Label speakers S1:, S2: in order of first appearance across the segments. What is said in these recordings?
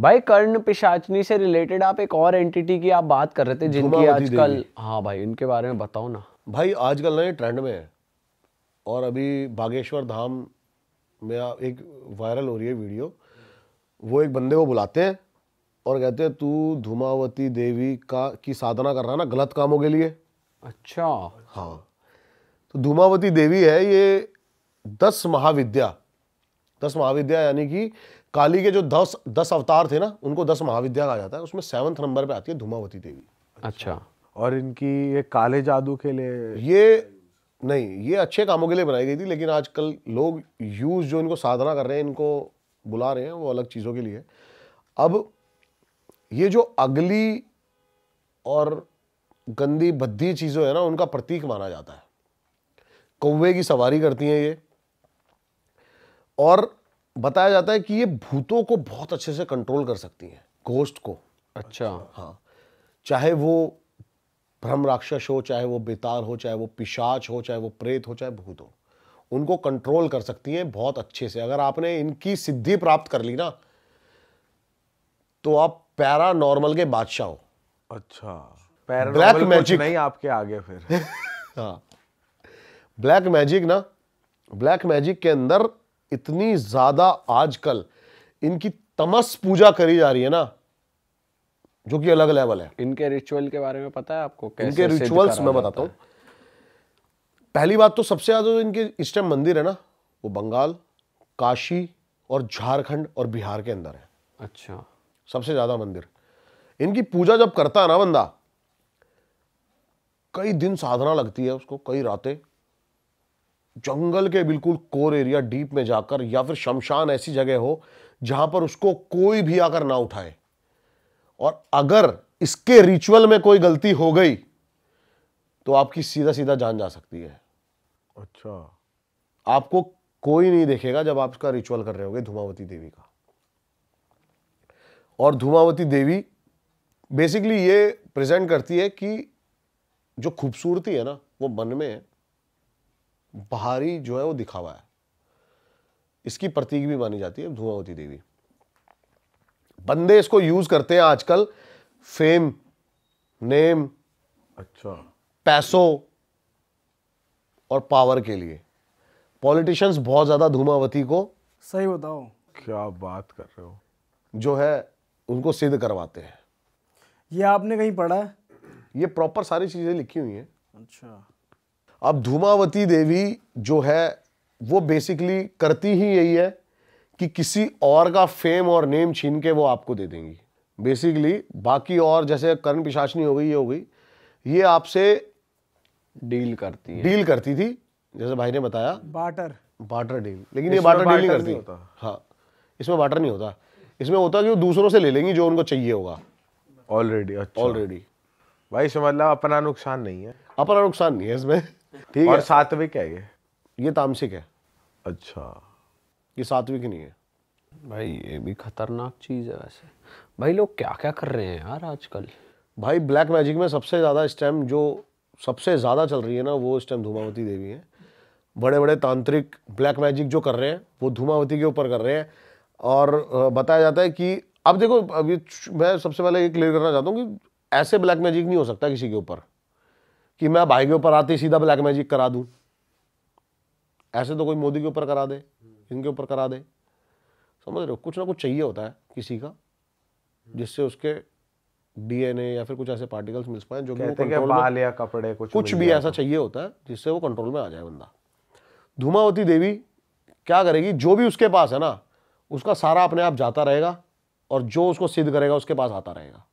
S1: भाई कर्ण पिशाचनी से रिलेटेड आप एक और एंटिटी की आप बात कर रहे थे जिनकी आजकल हाँ भाई इनके बारे में बताओ ना
S2: भाई आजकल ना ये ट्रेंड में है और अभी बागेश्वर धाम में एक वायरल हो रही है वीडियो वो एक बंदे को बुलाते हैं और कहते हैं तू धूमावती देवी का की साधना कर रहा है ना गलत कामों के लिए अच्छा हाँ तो धूमावती देवी है ये दस महाविद्या दस महाविद्या यानी कि काली के जो दस दस अवतार थे ना उनको दस महाविद्या कहा जाता है उसमें सेवंथ नंबर पे आती है धूमावती देवी अच्छा और इनकी ये काले जादू के लिए ये नहीं ये अच्छे कामों के लिए बनाई गई थी लेकिन आजकल लोग यूज जो इनको साधना कर रहे हैं इनको बुला रहे हैं वो अलग चीज़ों के लिए अब ये जो अगली और गंदी भद्दी चीज़ों है ना उनका प्रतीक माना जाता है कौवे की सवारी करती हैं ये और बताया जाता है कि ये भूतों को बहुत अच्छे से कंट्रोल कर सकती हैं गोस्ट को अच्छा हाँ चाहे वो भ्रम राक्षस हो चाहे वो बेताल हो चाहे वो पिशाच हो चाहे वो प्रेत हो चाहे भूत हो उनको कंट्रोल कर सकती हैं बहुत अच्छे से अगर आपने इनकी सिद्धि प्राप्त कर ली ना तो आप पैरा नॉर्मल के बादशाह हो अच्छा ब्लैक मैजिक नहीं आपके आगे फिर हाँ ब्लैक मैजिक ना ब्लैक मैजिक के अंदर इतनी ज्यादा आजकल इनकी तमस पूजा करी जा रही है ना जो कि अलग लेवल है
S1: इनके रिचुअल के बारे में पता है
S2: आपको कैसे इनके रिचुअल्स मैं बताता हूँ पहली बात तो सबसे ज्यादा जो इनके इस टाइम मंदिर है ना वो बंगाल काशी और झारखंड और बिहार के अंदर है अच्छा सबसे ज्यादा मंदिर इनकी पूजा जब करता है ना बंदा कई दिन साधना लगती है उसको कई रातें जंगल के बिल्कुल कोर एरिया डीप में जाकर या फिर शमशान ऐसी जगह हो जहां पर उसको कोई भी आकर ना उठाए और अगर इसके रिचुअल में कोई गलती हो गई तो आपकी सीधा सीधा जान जा सकती है अच्छा आपको कोई नहीं देखेगा जब आप इसका रिचुअल कर रहे होगे धूमावती देवी का और धूमावती देवी बेसिकली ये प्रेजेंट करती है कि जो खूबसूरती है ना वो मन में है बाहरी जो है वो दिखावा है इसकी प्रतीक भी मानी जाती है धुआवती देवी बंदे इसको यूज करते हैं आजकल फेम नेम अच्छा पैसों और पावर के लिए पॉलिटिशियंस बहुत ज्यादा धूमावती को सही बताओ क्या बात कर रहे हो जो है उनको सिद्ध करवाते हैं ये आपने कहीं पढ़ा है ये प्रॉपर सारी चीजें लिखी हुई हैं अच्छा अब धूमावती देवी जो है वो बेसिकली करती ही यही है कि किसी और का फेम और नेम छीन के वो आपको दे देंगी बेसिकली बाकी और जैसे कर्ण पिशाचनी हो गई ये हो गई ये आपसे डील करती है डील करती थी जैसे भाई ने बताया बाटर बाटर डील लेकिन ये बाटर डील नहीं करती नहीं हाँ इसमें बाटर नहीं होता इसमें होता कि वो दूसरों से ले लेंगी जो उनको चाहिए होगा ऑलरेडी ऑलरेडी अच्छा। भाई समझ लो मतलब अपना नुकसान नहीं है अपना नुकसान नहीं है इसमें ठीक है सात्विक है ये ये तामसिक है अच्छा ये सात्विक नहीं है भाई ये भी खतरनाक चीज़ है वैसे भाई लोग क्या क्या कर रहे हैं यार आजकल भाई ब्लैक मैजिक में सबसे ज़्यादा इस टाइम जो सबसे ज़्यादा चल रही है ना वो इस टाइम धूमावती देवी है बड़े बड़े तांत्रिक ब्लैक मैजिक जो कर रहे हैं वो धूमावती के ऊपर कर रहे हैं और बताया जाता है कि अब देखो अभी मैं सबसे पहले ये क्लियर करना चाहता हूँ कि ऐसे ब्लैक मैजिक नहीं हो सकता किसी के ऊपर कि मैं भाई के ऊपर आते ही सीधा ब्लैक मैजिक करा दूं ऐसे तो कोई मोदी के ऊपर करा दे इनके ऊपर करा दे समझ रहे हो कुछ ना कुछ चाहिए होता है किसी का जिससे उसके डीएनए या फिर कुछ ऐसे पार्टिकल्स मिल पाए जो कि कंट्रोल में या कपड़े कुछ कुछ भी ऐसा तो। चाहिए होता है जिससे वो कंट्रोल में आ जाए बंदा धूमावती देवी क्या करेगी जो भी उसके पास है ना उसका सारा अपने आप जाता रहेगा और जो उसको सिद्ध करेगा उसके पास आता रहेगा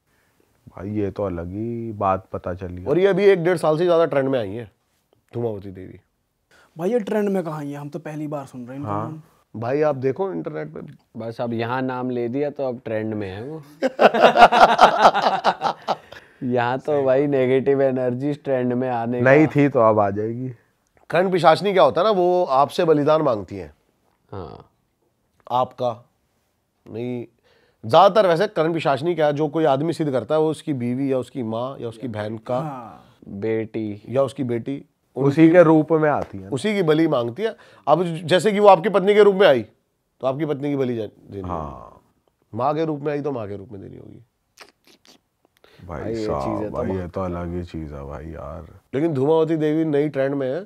S2: भाई ये तो अलग ही बात पता चली और ये अभी
S1: एक डेढ़ साल से ज़्यादा ट्रेंड में आई है धुमावती देवी भाई ये ट्रेंड में कहा है हम तो पहली बार सुन रहे हैं हाँ भाई आप देखो इंटरनेट पे बस अब यहाँ नाम ले दिया तो अब ट्रेंड में है वो यहाँ तो भाई नेगेटिव एनर्जी
S2: ट्रेंड में आने नहीं थी तो अब आ जाएगी खंड पिशाचनी क्या होता है ना वो आपसे बलिदान मांगती है हाँ आपका नहीं ज़्यादातर वैसे करण पिशाचनी क्या जो कोई आदमी सिद्ध करता है वो उसकी बीवी या उसकी माँ या उसकी बहन का हाँ। बेटी या उसकी बेटी उसी के रूप में आती है उसी की बलि मांगती है अब जैसे कि वो आपकी पत्नी के रूप में आई तो आपकी पत्नी की बलि देनी हाँ माँ के रूप में आई तो माँ के रूप में देनी होगी भाई साहब तो भाई ये तो अलग ही चीज़ है भाई यार लेकिन धूमावती देवी नई ट्रेंड में है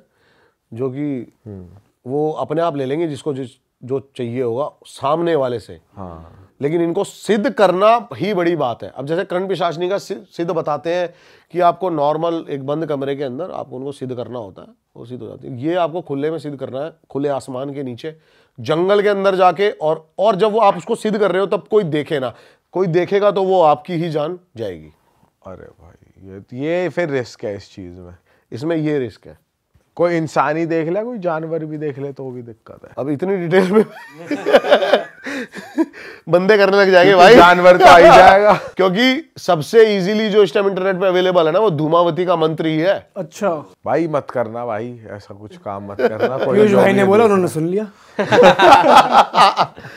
S2: जो कि हम्म। वो अपने आप ले लेंगे जिसको जो चाहिए होगा सामने वाले से हाँ लेकिन इनको सिद्ध करना ही बड़ी बात है अब जैसे कर्ण पिशाचनी का सिद्ध बताते हैं कि आपको नॉर्मल एक बंद कमरे के अंदर आपको उनको सिद्ध करना होता है वो सिद्ध हो जाती है ये आपको खुले में सिद्ध करना है खुले आसमान के नीचे जंगल के अंदर जाके और और जब वो आप उसको सिद्ध कर रहे हो तब कोई देखे ना कोई देखेगा तो वो आपकी ही जान जाएगी अरे भाई ये तो, ये फिर रिस्क है इस चीज़ में इसमें ये रिस्क है कोई इंसान ही देख ले कोई जानवर भी देख ले तो वो भी दिक्कत है अब इतनी डिटेल में बंदे करने लग जाएंगे भाई जानवर तो आ ही जाएगा क्योंकि सबसे इजीली जो इस टाइम इंटरनेट पे अवेलेबल है ना वो धूमावती का मंत्र
S1: ही है अच्छा भाई मत करना भाई ऐसा कुछ काम मत करना पीयूष भाई ने बोला उन्होंने सुन लिया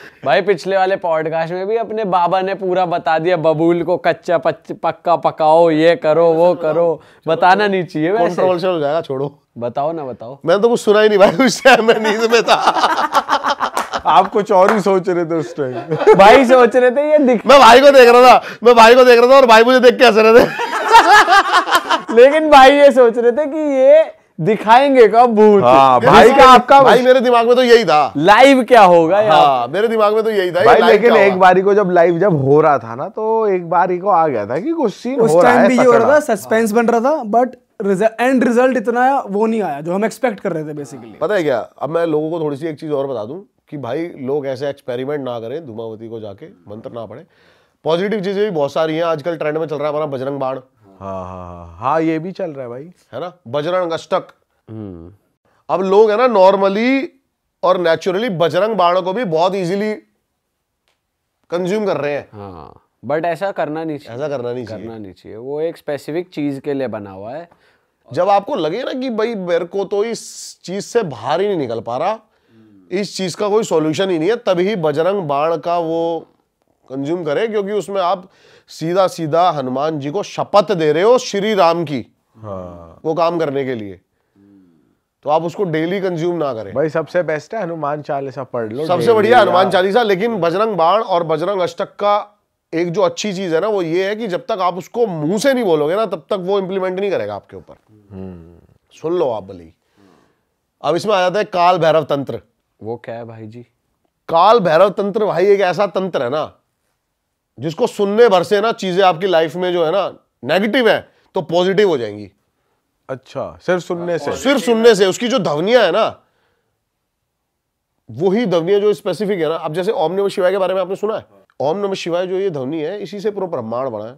S1: भाई पिछले वाले पॉडकास्ट में भी अपने बाबा ने पूरा बता दिया बबूल को कच्चा पक्का पकाओ ये करो वो करो बताना नहीं चाहिए छोड़ो बताओ ना बताओ मैंने तो कुछ सुना ही नहीं भाई उस टाइम मैं नींद में
S2: था आप कुछ और ही सोच रहे थे उस टाइम भाई सोच रहे थे ये दिख मैं भाई को देख रहा था मैं भाई को देख रहा था और भाई मुझे देख के हंस रहे थे लेकिन भाई ये सोच रहे थे कि ये दिखाएंगे कब भूत हाँ, भाई का आपका भाई मेरे दिमाग में तो यही था लाइव क्या होगा यार हाँ, मेरे दिमाग में तो यही था भाई लेकिन एक बारी को जब लाइव जब हो रहा था ना तो एक बारी को आ गया था कि कुछ सीन उस टाइम भी ये हो रहा था
S1: सस्पेंस बन रहा था बट एंड रिजल्ट इतना वो नहीं आया जो हम एक्सपेक्ट कर रहे थे बेसिकली
S2: पता है क्या अब मैं लोगों को थोड़ी सी एक चीज और बता दूं कि भाई लोग ऐसे एक्सपेरिमेंट ना करें धुमावती को जाके मंत्र ना पढ़े पॉजिटिव चीज़ें भी बहुत सारी हैं आजकल ट्रेंड में चल रहा है हमारा बजरंग बाण हाँ हाँ, हाँ हाँ हाँ ये भी चल रहा है भाई है ना बजरंग अष्टक हम्म। अब लोग है ना नॉर्मली और नेचुरली बजरंग बाण को भी बहुत इजीली
S1: कंज्यूम कर रहे हैं हाँ बट ऐसा करना नहीं चाहिए ऐसा करना नहीं करना नहीं चाहिए वो एक स्पेसिफिक चीज के लिए बना हुआ है जब आपको लगे ना कि भाई मेरे को तो इस चीज से बाहर ही नहीं निकल पा रहा
S2: इस चीज़ का कोई सॉल्यूशन ही नहीं है तभी बजरंग बाण का वो कंज्यूम करें क्योंकि उसमें आप सीधा सीधा हनुमान जी को शपथ दे रहे हो श्री राम की हाँ। वो काम करने के लिए तो आप उसको डेली कंज्यूम ना करें भाई सबसे बेस्ट है हनुमान चालीसा पढ़ लो सबसे बढ़िया हनुमान चालीसा लेकिन बजरंग बाण और बजरंग अष्टक का एक जो अच्छी चीज है ना वो ये है कि जब तक आप उसको मुंह से नहीं बोलोगे ना तब तक वो इम्प्लीमेंट नहीं करेगा आपके ऊपर हम्म। सुन लो आप भले अब इसमें आ जाता है काल भैरव तंत्र वो क्या है भाई जी काल भैरव तंत्र भाई एक ऐसा तंत्र है ना जिसको सुनने भर से ना चीजें आपकी लाइफ में जो है ना नेगेटिव है तो पॉजिटिव हो जाएंगी अच्छा सिर्फ सुनने से सिर्फ सुनने से उसकी जो धवनिया है ना वही धवनिया जो स्पेसिफिक है ना आप जैसे ओम नमः शिवाय के बारे में आपने सुना है ओम नमः शिवाय जो ये ध्वनि है इसी से पूरा ब्रह्मांड बना है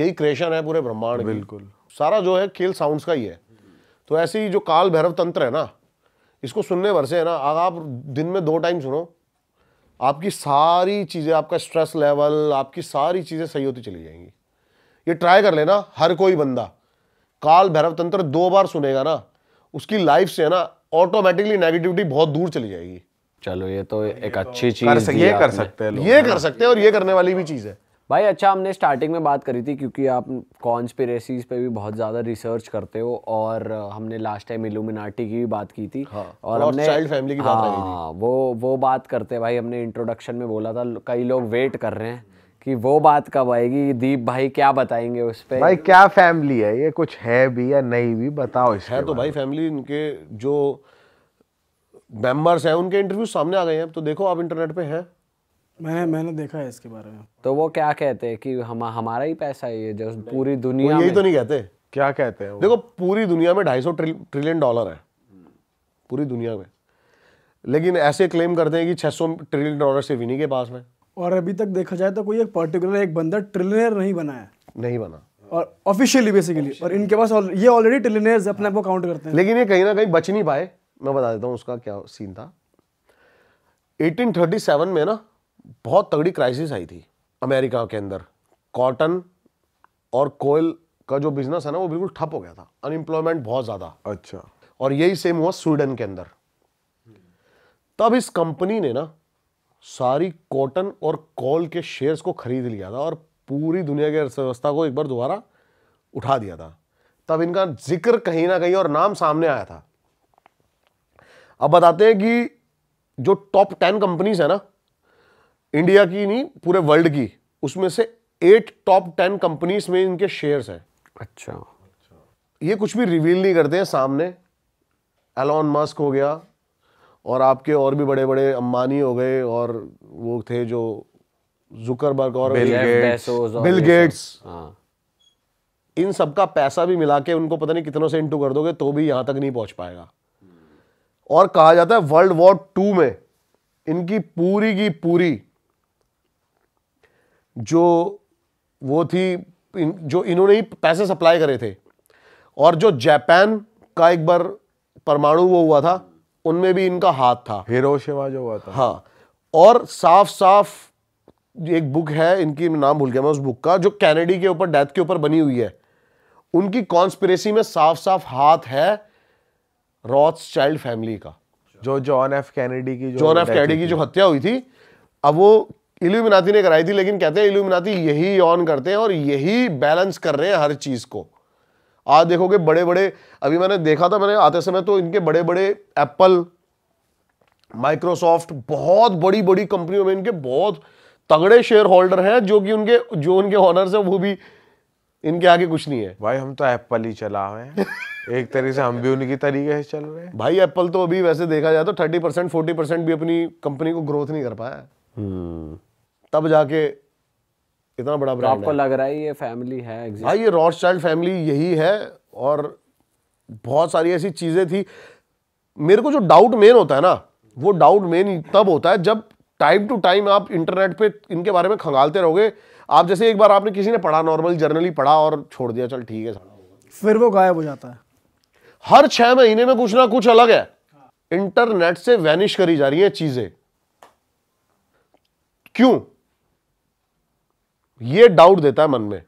S2: यही क्रिएशन है पूरे ब्रह्मांड बिल्कुल सारा जो है खेल साउंड्स का ही है तो ऐसे ही जो काल भैरव तंत्र है ना इसको सुनने भर से है ना आप दिन में दो टाइम सुनो आपकी सारी चीज़ें आपका स्ट्रेस लेवल आपकी सारी चीज़ें सही होती चली जाएंगी ये ट्राई कर लेना हर कोई बंदा काल भैरव तंत्र दो बार सुनेगा ना उसकी लाइफ से है ना ऑटोमेटिकली नेगेटिविटी बहुत दूर चली
S1: जाएगी चलो ये तो हाँ, एक अच्छी तो चीज ये कर सकते हैं ये हाँ। कर सकते हैं और ये करने वाली भी चीज़ है भाई अच्छा हमने स्टार्टिंग में बात करी थी क्योंकि आप कॉन्स्पिरेसीज पे भी बहुत ज़्यादा रिसर्च करते हो और हमने लास्ट टाइम इलूमिनाटी की भी बात की थी हाँ, और हमने चाइल्ड फैमिली की बात हाँ, थी। वो वो बात करते भाई हमने इंट्रोडक्शन में बोला था कई लोग वेट कर रहे हैं कि वो बात कब आएगी दीप भाई क्या बताएंगे उस पर भाई
S2: क्या फैमिली है ये कुछ है भी या नहीं भी बताओ है तो भाई
S1: फैमिली इनके जो मेंबर्स हैं उनके इंटरव्यू सामने आ गए हैं तो देखो आप इंटरनेट पे हैं
S2: मैंने मैंने देखा है इसके बारे में
S1: तो वो क्या कहते हैं कि हम हमारा ही पैसा है जो पूरी
S2: दुनिया यही तो नहीं कहते क्या कहते हैं देखो पूरी दुनिया में ढाई सौ ट्रिलियन डॉलर है पूरी दुनिया में लेकिन ऐसे क्लेम करते हैं कि सौ ट्रिलियन डॉलर सिर्फ इन्हीं के पास में
S1: और अभी तक देखा जाए तो कोई एक पर्टिकुलर एक बंदा ट्रिलियनर नहीं बना है नहीं बना और ऑफिशियली बेसिकली और इनके पास ये ऑलरेडी ट्रिलियनर्स अपने आप को काउंट करते हैं
S2: लेकिन ये कहीं ना कहीं बच नहीं पाए मैं बता देता हूँ उसका क्या सीन था 1837 में ना बहुत तगड़ी क्राइसिस आई थी अमेरिका के अंदर कॉटन और कोयल का जो बिजनेस है ना वो बिल्कुल ठप हो गया था अनएम्प्लॉयमेंट बहुत ज़्यादा अच्छा और यही सेम हुआ स्वीडन के अंदर तब इस कंपनी ने ना सारी कॉटन और कोल के शेयर्स को खरीद लिया था और पूरी दुनिया की अर्थव्यवस्था को एक बार दोबारा उठा दिया था तब इनका जिक्र कहीं ना कहीं और नाम सामने आया था अब बताते हैं कि जो टॉप टेन कंपनीज है ना इंडिया की नहीं पूरे वर्ल्ड की उसमें से एट टॉप टेन कंपनीज में इनके शेयर्स हैं अच्छा ये कुछ भी रिवील नहीं करते हैं सामने एलॉन मस्क हो गया और आपके और भी बड़े बड़े अम्बानी हो गए और वो थे जो जुकरबर्ग और बिल गेट्स बिल गेट्स इन सबका पैसा भी मिला के उनको पता नहीं कितनों से इंटू कर दोगे तो भी यहां तक नहीं पहुंच पाएगा और कहा जाता है वर्ल्ड वॉर टू में इनकी पूरी की पूरी जो वो थी इन, जो इन्होंने ही पैसे सप्लाई करे थे और जो जापान का एक बार परमाणु वो हुआ था उनमें भी इनका हाथ था हिरोशिमा जो हुआ था हाँ और साफ साफ एक बुक है इनकी नाम भूल गया मैं उस बुक का जो कैनेडी के ऊपर डेथ के ऊपर बनी हुई है उनकी कॉन्स्पिरेसी में साफ साफ हाथ है रॉथ्स चाइल्ड फैमिली का जो जॉन एफ कैनेडी की जॉन एफ कैनेडी की जो हत्या हुई थी अब वो इल्यूमिनाती ने कराई थी लेकिन कहते हैं इल्यूमिनाती यही ऑन करते हैं और यही बैलेंस कर रहे हैं हर चीज़ को आज देखोगे बड़े बड़े अभी मैंने देखा था मैंने आते समय तो इनके बड़े बड़े एप्पल माइक्रोसॉफ्ट बहुत बड़ी बड़ी कंपनियों में इनके बहुत तगड़े शेयर होल्डर हैं जो कि उनके जो उनके ऑनर है वो भी इनके आगे कुछ नहीं है भाई हम तो एप्पल ही चला हुए हैं एक तरीके से हम भी उनकी तरीके से चल रहे हैं भाई एप्पल तो अभी वैसे देखा जाए तो थर्टी परसेंट फोर्टी परसेंट भी अपनी कंपनी को ग्रोथ नहीं कर पाया है
S1: हम्म। तब जाके इतना बड़ा ब्रांड तो आपको लग रहा है ये फैमिली है
S2: हाँ ये रॉस चाइल्ड फैमिली यही है और बहुत सारी ऐसी चीज़ें थी मेरे को जो डाउट मेन होता है ना वो डाउट मेन तब होता है जब टाइम टू टाइम आप इंटरनेट पे इनके बारे में खंगालते रहोगे आप जैसे एक बार आपने किसी ने पढ़ा नॉर्मल जर्नली पढ़ा और छोड़ दिया चल ठीक है फिर वो गायब हो जाता है हर छह महीने में कुछ ना कुछ अलग है इंटरनेट से वैनिश करी जा रही है चीजें क्यों ये डाउट देता है मन में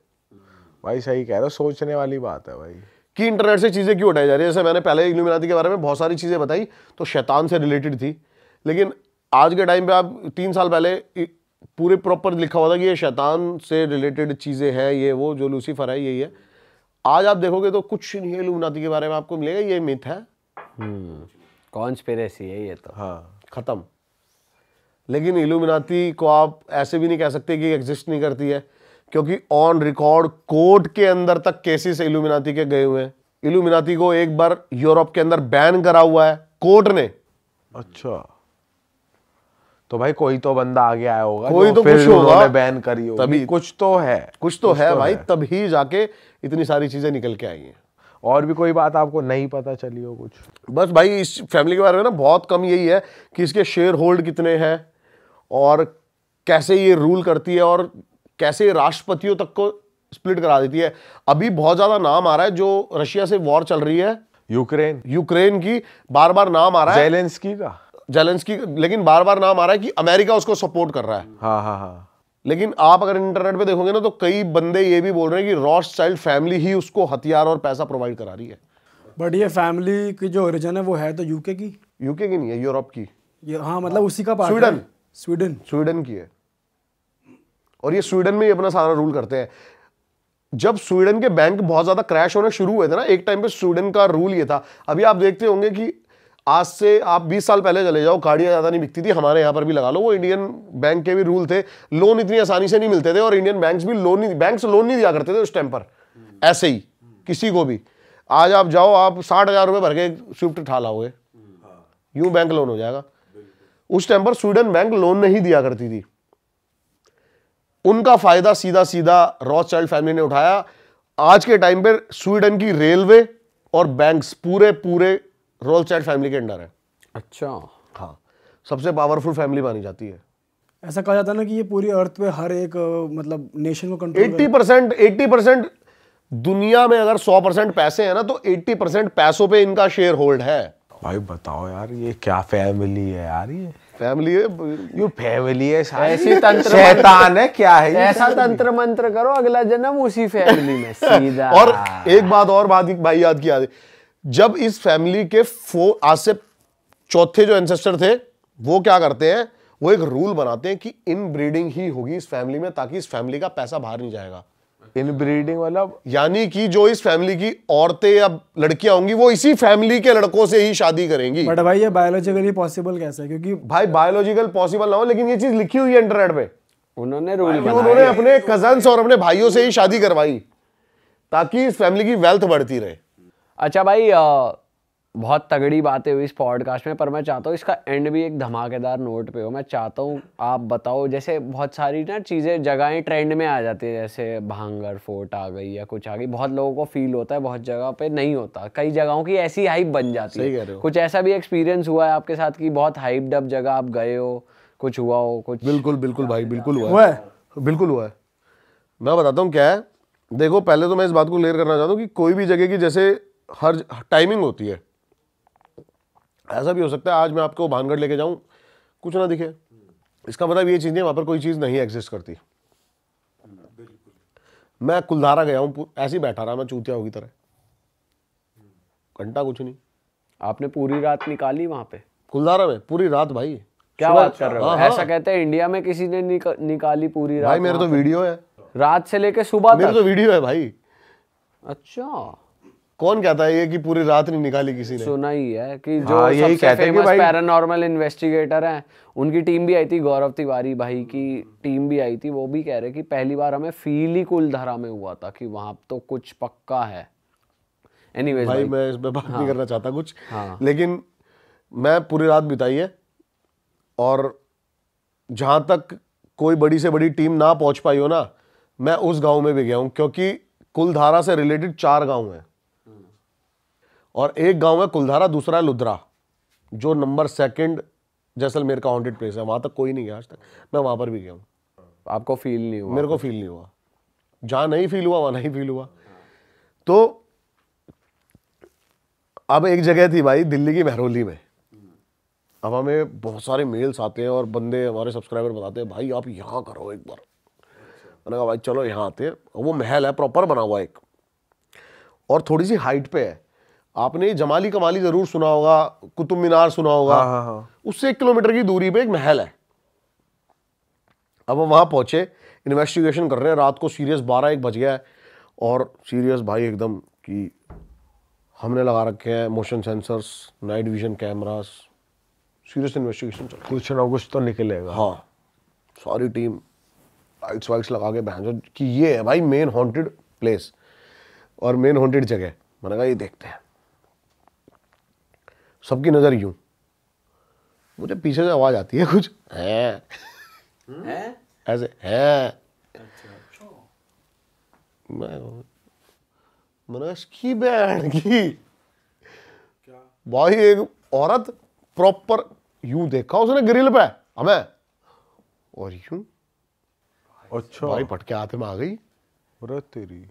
S2: भाई सही कह रहे हो सोचने वाली बात है भाई कि इंटरनेट से चीज़ें क्यों उठाई जा रही है जैसे मैंने पहले इल्यूमिनाती के बारे में बहुत सारी चीज़ें बताई तो शैतान से रिलेटेड थी लेकिन आज के टाइम पे आप तीन साल पहले पूरे प्रॉपर लिखा हुआ था कि ये शैतान से रिलेटेड चीज़ें हैं ये वो जो लूसीफर है यही है आज आप देखोगे तो कुछ नहीं है इल्यूमिनाती के बारे में आपको मिलेगा ये मिथ है कॉन्स्पेरेसी हम्म। है ये तो हाँ ख़त्म लेकिन इलुमिनाती को आप ऐसे भी नहीं कह सकते कि एग्जिस्ट नहीं करती है क्योंकि ऑन रिकॉर्ड कोर्ट के अंदर तक केसेस इलूमिनाती के गए हुए हैं इलूमिनाती को एक बार यूरोप के अंदर बैन करा हुआ है कोर्ट ने अच्छा तो भाई कोई तो बंदा आगे आया होगा कोई तो कुछ होगा बैन करी होगी तभी कुछ तो है कुछ तो कुछ है तो भाई है। तभी जाके इतनी सारी चीजें निकल के आई हैं और भी कोई बात आपको नहीं पता चली हो कुछ बस भाई इस फैमिली के बारे में ना बहुत कम यही है कि इसके शेयर होल्ड कितने हैं और कैसे ये रूल करती है और कैसे राष्ट्रपतियों तक को स्प्लिट करा देती है अभी बहुत ज़्यादा नाम आ रहा है जो रशिया से वॉर चल रही है यूक्रेन यूक्रेन की बार बार नाम आ रहा है जेलेंस्की का जेलेंस्की लेकिन बार बार नाम आ रहा है कि अमेरिका उसको सपोर्ट कर रहा है हाँ हाँ हाँ लेकिन आप अगर इंटरनेट पे देखोगे ना तो कई बंदे ये भी बोल रहे हैं कि रॉस चाइल्ड फैमिली ही उसको हथियार और पैसा प्रोवाइड करा रही है बट ये फैमिली की जो ओरिजिन है वो है तो यूके की यूके की नहीं है यूरोप की ये हाँ मतलब उसी का स्वीडन स्वीडन स्वीडन की है और ये स्वीडन में ही अपना सारा रूल करते हैं जब स्वीडन के बैंक बहुत ज्यादा क्रैश होना शुरू हुए थे ना एक टाइम पे स्वीडन का रूल ये था अभी आप देखते होंगे कि आज से आप 20 साल पहले चले जाओ गाड़ियाँ ज़्यादा नहीं बिकती थी हमारे यहाँ पर भी लगा लो वो इंडियन बैंक के भी रूल थे लोन इतनी आसानी से नहीं मिलते थे और इंडियन बैंक्स भी लोन नहीं लोन नहीं दिया करते थे उस टाइम पर ऐसे ही किसी को भी आज आप जाओ आप साठ हज़ार रुपये भर के स्विफ्ट उठा लाओगे यूँ बैंक लोन हो जाएगा उस टाइम पर स्वीडन बैंक लोन नहीं दिया करती थी उनका फायदा सीधा सीधा रॉस चाइल्ड फैमिली ने उठाया आज के टाइम पर स्वीडन की रेलवे और बैंक्स पूरे पूरे रॉल चाइल्ड फैमिली के अंडर है अच्छा हाँ सबसे पावरफुल फैमिली मानी जाती है
S1: ऐसा कहा जाता है ना कि ये पूरी अर्थ पे हर एक मतलब
S2: नेशन को कंट्रोल 80 परसेंट एट्टी परसेंट दुनिया में अगर 100 परसेंट पैसे हैं ना तो 80 परसेंट पैसों पे इनका शेयर होल्ड है भाई बताओ यार ये क्या फैमिली है यार ये फैमिली है यू फैमिली है ऐसी तंत्र शैतान है क्या है ऐसा तंत्र
S1: मंत्र करो अगला जन्म उसी फैमिली
S2: में सीधा और एक बात और बात भाई याद किया जब इस फैमिली के फो आज से चौथे जो एंसेस्टर थे वो क्या करते हैं वो एक रूल बनाते हैं कि इन ब्रीडिंग ही होगी इस फैमिली में ताकि इस फैमिली का पैसा बाहर नहीं जाएगा इनब्रीडिंग वाला यानी कि जो इस फैमिली की औरतें या लड़कियां होंगी वो इसी फैमिली के लड़कों से ही शादी करेंगी बट भाई ये बायोलॉजिकली पॉसिबल कैसे है क्योंकि भाई बायोलॉजिकल पॉसिबल ना हो लेकिन ये चीज लिखी हुई है इंटरनेट पे उन्होंने रूल उन्होंने अपने
S1: कजन और अपने भाइयों से ही शादी करवाई ताकि इस फैमिली की वेल्थ बढ़ती रहे अच्छा भाई आ... बहुत तगड़ी बातें हुई इस पॉडकास्ट में पर मैं चाहता हूँ इसका एंड भी एक धमाकेदार नोट पे हो मैं चाहता हूँ आप बताओ जैसे बहुत सारी ना चीज़ें जगहें ट्रेंड में आ जाती है जैसे भांगर फोर्ट आ गई या कुछ आ गई बहुत लोगों को फील होता है बहुत जगह पे नहीं होता कई जगहों की ऐसी हाइप बन जाती है कुछ ऐसा भी एक्सपीरियंस हुआ है आपके साथ की बहुत हाइप डब जगह आप गए हो कुछ हुआ हो कुछ बिल्कुल बिल्कुल भाई बिल्कुल हुआ है
S2: बिल्कुल हुआ है मैं बताता हूँ क्या है देखो पहले तो मैं इस बात को क्लियर करना चाहता हूँ कि कोई भी जगह की जैसे हर टाइमिंग होती है ऐसा भी हो सकता है आज मैं आपको भानगढ़ लेके जाऊँ कुछ ना दिखे इसका मतलब ये चीज़ नहीं वहाँ पर कोई चीज़ नहीं एग्जिस्ट करती मैं कुलधारा गया हूँ ऐसे ही बैठा रहा मैं चूतिया होगी तरह
S1: घंटा कुछ नहीं आपने पूरी रात निकाली वहाँ पे कुलधारा में पूरी रात भाई क्या बात कर रहे हो हाँ, हाँ। ऐसा कहते हैं इंडिया में किसी ने निक, निकाली पूरी रात भाई मेरे तो वीडियो है
S2: रात से लेके सुबह मेरे तो वीडियो है भाई
S1: अच्छा
S2: कौन कहता है ये कि पूरी रात नहीं निकाली किसी ने
S1: सुना ही है
S2: कि हाँ, जो हाँ, यही कहते हैं
S1: पैरानॉर्मल इन्वेस्टिगेटर हैं उनकी टीम भी आई थी गौरव तिवारी भाई की टीम भी आई थी वो भी कह रहे कि पहली बार हमें फील ही कुलधरा में हुआ था कि वहां तो कुछ पक्का है एनीवेज भाई, भाई मैं इस
S2: पर बात हाँ, नहीं करना चाहता कुछ हाँ, लेकिन मैं पूरी रात बिताई है और जहां तक कोई बड़ी से बड़ी टीम ना पहुंच पाई हो ना मैं उस गांव में भी गया हूं क्योंकि कुलधारा से रिलेटेड चार गांव हैं और एक गांव है कुलधारा दूसरा है लुधरा जो नंबर सेकंड जैसलमेर का हॉन्टेड प्लेस है वहाँ तक कोई नहीं गया आज तक मैं वहाँ पर भी गया हूँ आपको फील नहीं हुआ मेरे को फील नहीं हुआ जहाँ नहीं फील हुआ वहाँ नहीं फील हुआ तो अब एक जगह थी भाई दिल्ली की महरोली में अब हमें बहुत सारे मेल्स आते हैं और बंदे हमारे सब्सक्राइबर बताते हैं भाई आप यहाँ करो एक बार मैंने कहा भाई चलो यहाँ आते हैं वो महल है प्रॉपर बना हुआ एक और थोड़ी सी हाइट पे है आपने जमाली कमाली जरूर सुना होगा कुतुब मीनार सुना होगा हाँ, हाँ, हाँ, उससे एक किलोमीटर की दूरी पे एक महल है अब हम वहाँ पहुँचे इन्वेस्टिगेशन कर रहे हैं रात को सीरियस बारह एक बज गया है और सीरियस भाई एकदम कि हमने लगा रखे हैं motion sensors night vision cameras serious investigation कुछ ना कुछ तो निकलेगा हाँ सॉरी टीम लाइट्स वाइट्स लगा के बहन कि ये है भाई मेन हॉन्टेड प्लेस और मेन हॉन्टेड जगह मैंने कहा ये देखते हैं सबकी नज़र यूं मुझे पीछे से आवाज़ आती है कुछ है ऐसे है
S1: अच्छा।
S2: की बहन की भाई एक औरत प्रॉपर यूं देखा उसने ग्रिल पे हमें और यूं अच्छा भाई पटके हाथ में आ गई तेरी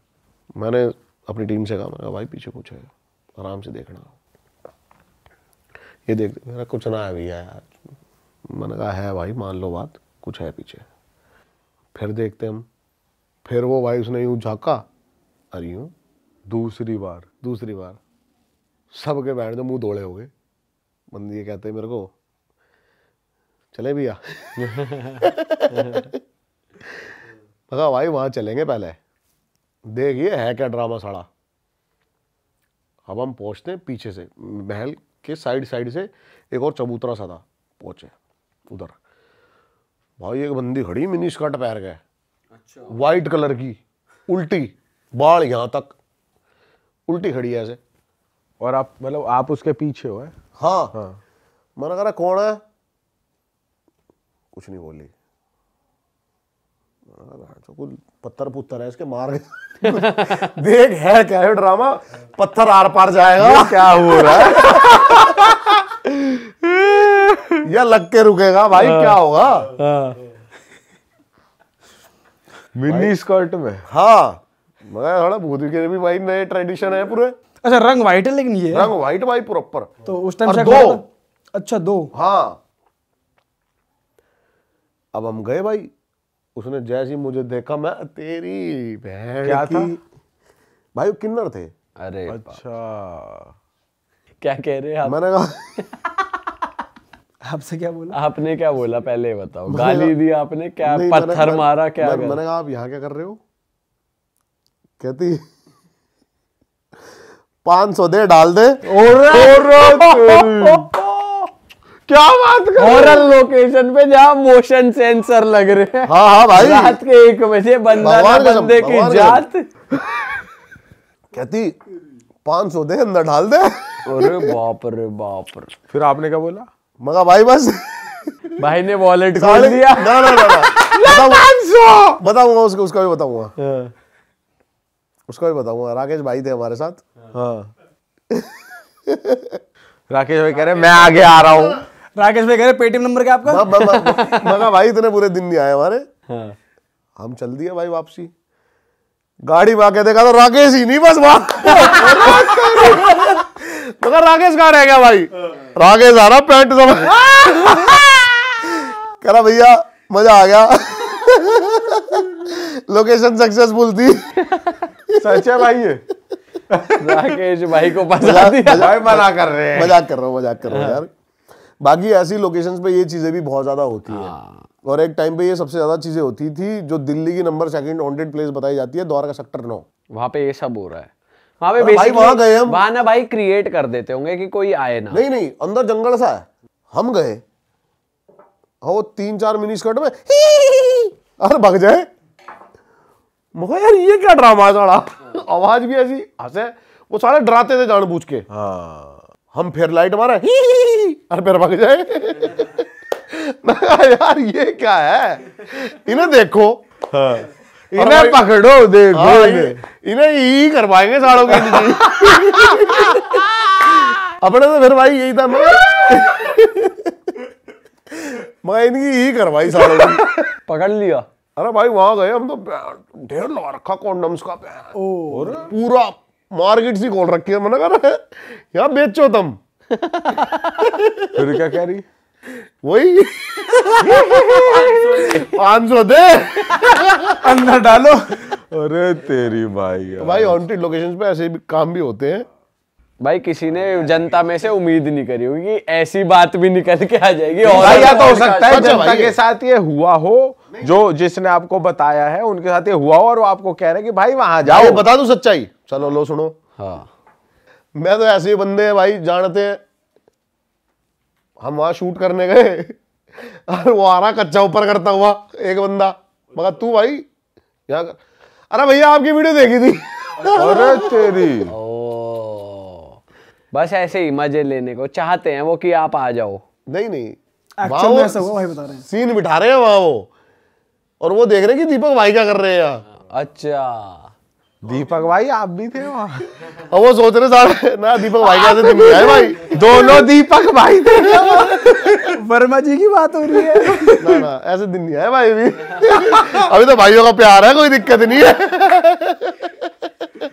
S2: मैंने अपनी टीम से कहा मैंने भाई पीछे पूछा है आराम से देखना ये देख मेरा कुछ ना है भैया यार मैंने कहा है भाई मान लो बात कुछ है पीछे फिर देखते हम फिर वो भाई उसने यूँ झाँका अरे यूँ दूसरी बार दूसरी बार सब के बैठ दो मुँह दौड़े हो गए बंदी ये कहते मेरे को चले भैया मैं भाई वहाँ चलेंगे पहले देखिए है क्या ड्रामा साड़ा अब हम पहुँचते हैं पीछे से महल के साइड साइड से एक और चबूतरा सा था पहुंचे उधर भाई एक बंदी खड़ी मिनी स्कर्ट पैर गए अच्छा वाइट कलर की उल्टी बाढ़ यहाँ तक उल्टी खड़ी है ऐसे और आप मतलब आप उसके पीछे हो है? हाँ, हाँ। मैंने कर कौन है कुछ नहीं बोली कुछ पत्थर पुत्थर है इसके मार देख है क्या है ड्रामा पत्थर आर पार जाएगा क्या हो रहा है या लग के रुकेगा भाई आ, हाँ। क्या होगा हाँ। मिनी स्कर्ट में हाँ मैं थोड़ा भूत के भी भाई नए ट्रेडिशन है पूरे अच्छा रंग व्हाइट है लेकिन ये रंग व्हाइट भाई प्रॉपर तो उस टाइम दो अच्छा दो हाँ अब हम गए भाई उसने जैसी मुझे देखा मैं तेरी बहन क्या था भाई वो किन्नर थे अरे अच्छा
S1: क्या कह रहे हैं मैंने कहा आपसे क्या बोला आपने क्या बोला पहले बताओ गाली दी आपने क्या पत्थर मारा क्या मैंने कहा आप यहाँ क्या कर रहे हो कहती पांच सौ दे डाल दे और क्या बात कर ओरल लोकेशन पे जहाँ मोशन सेंसर लग रहे हैं हाँ हाँ भाई रात के एक बजे बंदा ना बंदे की जात
S2: कहती पांच सौ दे अंदर डाल दे अरे बाप रे बाप रे फिर आपने क्या बोला मगा भाई बस भाई ने वॉलेट खोल दिया ना ना ना ना बताऊंगा उसको उसका भी बताऊंगा हाँ। उसका भी बताऊंगा राकेश भाई थे हमारे साथ हाँ राकेश भाई कह रहे मैं आगे आ रहा हूँ राकेश भाई कह रहे पेटीएम नंबर
S1: क्या आपका बा, बा,
S2: बा, बा, भाई इतने पूरे दिन नहीं आए हमारे हाँ। हम चल दिए भाई वापसी गाड़ी में आके देखा तो राकेश ही नहीं बस मगर राकेश कहा रह गया भाई राकेश आ रहा पैंट सब कह रहा भैया मजा आ गया लोकेशन सक्सेसफुल थी सच है भाई ये
S1: राकेश भाई को मजा दिया मजा कर रहे हैं मजाक कर रहा
S2: हूँ मजाक कर रहा हूँ हाँ। यार बाकी ऐसी लोकेशंस पे ये चीजें भी बहुत ज्यादा होती हैं हाँ। और एक टाइम पे ये सबसे ज्यादा चीजें होती थी जो दिल्ली की नंबर सेकंड वांटेड प्लेस बताई जाती है द्वारका सेक्टर नौ
S1: वहां पे ये सब हो रहा है वहां पे भाई वहां गए हम वहां ना भाई क्रिएट कर देते होंगे कि कोई आए ना नहीं नहीं अंदर जंगल सा है हम गए
S2: हाँ, वो तीन चार मिनी स्कर्ट में अरे भग जाए मगर यार ये क्या ड्रामा है सारा आवाज भी ऐसी हंसे वो सारे डराते थे जानबूझ के हाँ हम फिर लाइट मारा ही, ही, फिर भाग जाए यार ये क्या है इन्हें देखो हाँ। इन्हें पकड़ो देखो हाँ, इन्हें यही करवाएंगे साड़ों के लिए अपने तो फिर भाई यही था मैं मैं इनकी यही करवाई साड़ों की पकड़ लिया अरे भाई वहां गए हम तो ढेर लगा रखा कॉन्डम्स का पूरा मार्केट से खोल रखी है मैंने कहा यहाँ बेचो तुम फिर क्या कह रही वही पांच सौ दे अंदर डालो अरे तेरी भाई
S1: भाई ऑनटेड लोकेशंस पे ऐसे भी काम भी होते हैं भाई किसी ने जनता में से उम्मीद नहीं करी होगी कि ऐसी बात भी निकल के आ जाएगी और या तो हो सकता है जनता अच्छा के
S2: साथ ये हुआ हो जो जिसने आपको बताया है उनके साथ ये हुआ हो और वो आपको कह रहे हैं कि भाई वहां जाओ बता दो सच्चाई चलो लो सुनो हाँ मैं तो ऐसे बंदे हैं भाई जानते हैं हम वहाँ शूट करने गए और वो आ रहा कच्चा ऊपर करता हुआ एक बंदा मगर तू भाई यहाँ कर अरे भैया आपकी वीडियो देखी थी अरे तेरी
S1: बस ऐसे ही मजे लेने को चाहते हैं वो कि आप आ जाओ नहीं नहीं वहाँ भाई बता रहे हैं सीन बिठा रहे हैं वहां वो और वो देख रहे हैं कि दीपक भाई क्या कर रहे हैं यहाँ
S2: अच्छा दीपक भाई आप भी थे वहाँ और वो सोच रहे सारे ना दीपक भाई कैसे थे भाई भाई दोनों दीपक भाई थे वर्मा जी की बात हो रही है ना ना ऐसे दिन नहीं आए भाई भी अभी तो भाइयों का प्यार है कोई दिक्कत नहीं है